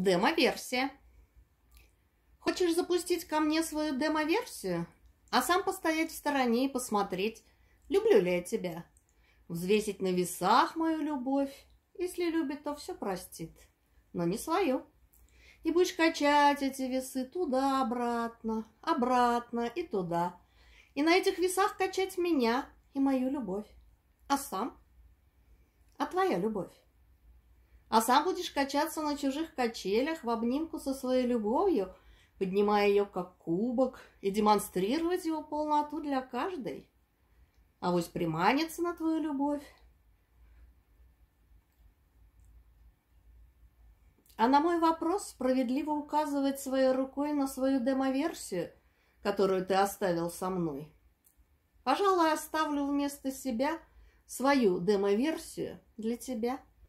Демо-версия. Хочешь запустить ко мне свою демо-версию? А сам постоять в стороне и посмотреть, люблю ли я тебя. Взвесить на весах мою любовь. Если любит, то все простит, но не свою. И будешь качать эти весы туда-обратно, обратно и туда. И на этих весах качать меня и мою любовь. А сам? А твоя любовь? а сам будешь качаться на чужих качелях в обнимку со своей любовью, поднимая ее как кубок и демонстрировать его полноту для каждой. А вось приманится на твою любовь. А на мой вопрос справедливо указывать своей рукой на свою демоверсию, которую ты оставил со мной. Пожалуй, оставлю вместо себя свою демоверсию для тебя.